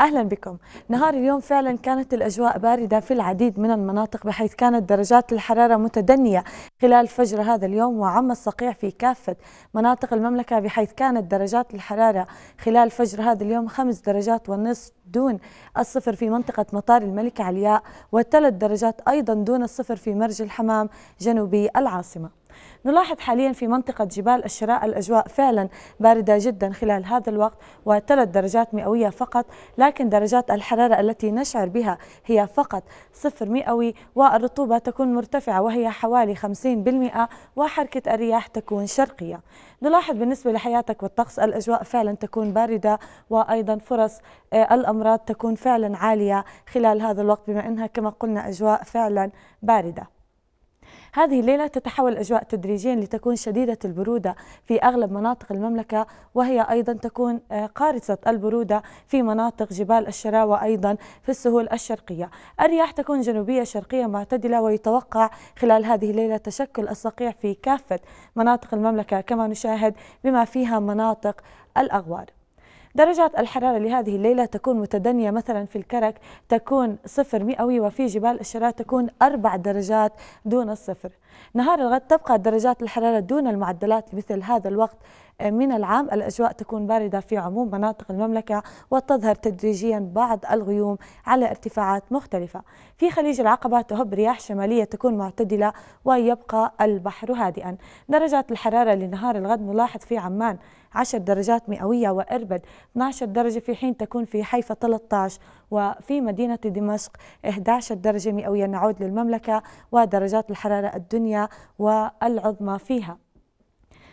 اهلا بكم نهار اليوم فعلا كانت الاجواء بارده في العديد من المناطق بحيث كانت درجات الحراره متدنيه خلال فجر هذا اليوم وعم الصقيع في كافه مناطق المملكه بحيث كانت درجات الحراره خلال فجر هذا اليوم خمس درجات ونصف دون الصفر في منطقة مطار الملك علياء وثلاث درجات أيضا دون الصفر في مرج الحمام جنوبي العاصمة نلاحظ حاليا في منطقة جبال الشراء الأجواء فعلا باردة جدا خلال هذا الوقت وثلاث درجات مئوية فقط لكن درجات الحرارة التي نشعر بها هي فقط صفر مئوي والرطوبة تكون مرتفعة وهي حوالي 50% وحركة الرياح تكون شرقية نلاحظ بالنسبة لحياتك والطقس الأجواء فعلا تكون باردة وأيضا فرص آه، الأمراض تكون فعلا عالية خلال هذا الوقت بما أنها كما قلنا أجواء فعلا باردة هذه الليلة تتحول الأجواء تدريجيا لتكون شديدة البرودة في أغلب مناطق المملكة وهي أيضا تكون آه، قارصة البرودة في مناطق جبال الشراوة أيضا في السهول الشرقية الرياح تكون جنوبية شرقية معتدلة ويتوقع خلال هذه الليلة تشكل الصقيع في كافة مناطق المملكة كما نشاهد بما فيها مناطق الأغوار درجات الحرارة لهذه الليلة تكون متدنية مثلا في الكرك تكون صفر مئوي وفي جبال الشراء تكون أربع درجات دون الصفر نهار الغد تبقى درجات الحرارة دون المعدلات مثل هذا الوقت من العام الأجواء تكون باردة في عموم مناطق المملكة وتظهر تدريجيا بعض الغيوم على ارتفاعات مختلفة في خليج العقبة تهب رياح شمالية تكون معتدلة ويبقى البحر هادئا درجات الحرارة لنهار الغد نلاحظ في عمان 10 درجات مئوية وإربد 12 درجة في حين تكون في حيفا 13 وفي مدينة دمشق 11 درجة مئوية نعود للمملكة ودرجات الحرارة الدنيا والعظمى فيها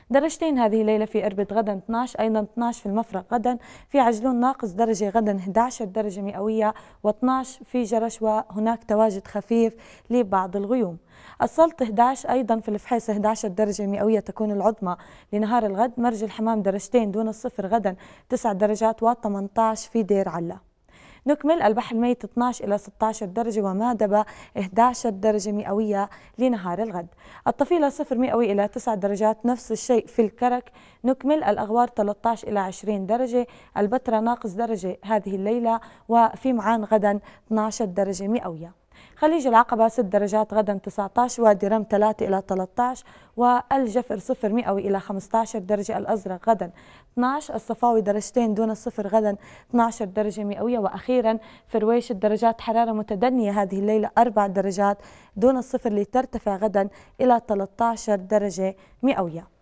درجتين هذه الليلة في إربد غدا 12 أيضا 12 في المفرق غدا في عجلون ناقص درجة غدا 11 درجة مئوية و12 في جرش وهناك تواجد خفيف لبعض الغيوم السلط 11 أيضا في الفحيص 11 درجة مئوية تكون العظمى لنهار الغد مرج الحمام درجتين دون الصفر غدا 9 درجات و18 في دير علا نكمل البحر الميت 12 إلى 16 درجة ومادبة 11 درجة مئوية لنهار الغد الطفيلة 0 مئوي إلى 9 درجات نفس الشيء في الكرك نكمل الأغوار 13 إلى 20 درجة البتراء ناقص درجة هذه الليلة وفي معان غدا 12 درجة مئوية خليج العقبة 6 درجات غدا 19 وادي رم 3 إلى 13 والجفر 0 مئوي إلى 15 درجة الأزرق غدا 12 الصفاوي درجتين دون الصفر غدا 12 درجة مئوية وأخيرا فرويش الدرجات حرارة متدنية هذه الليلة 4 درجات دون الصفر لترتفع غدا إلى 13 درجة مئوية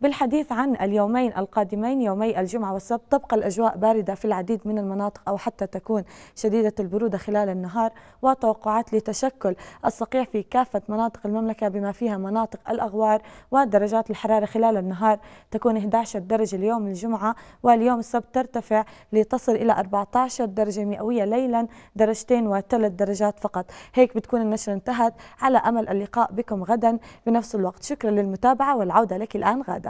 بالحديث عن اليومين القادمين يومي الجمعة والسبت تبقى الأجواء باردة في العديد من المناطق أو حتى تكون شديدة البرودة خلال النهار وتوقعات لتشكل الصقيع في كافة مناطق المملكة بما فيها مناطق الأغوار ودرجات الحرارة خلال النهار تكون 11 درجة اليوم الجمعة واليوم السبت ترتفع لتصل إلى 14 درجة مئوية ليلا درجتين وثلاث درجات فقط هيك بتكون النشرة انتهت على أمل اللقاء بكم غدا بنفس الوقت شكرا للمتابعة والعودة لك الآن غادة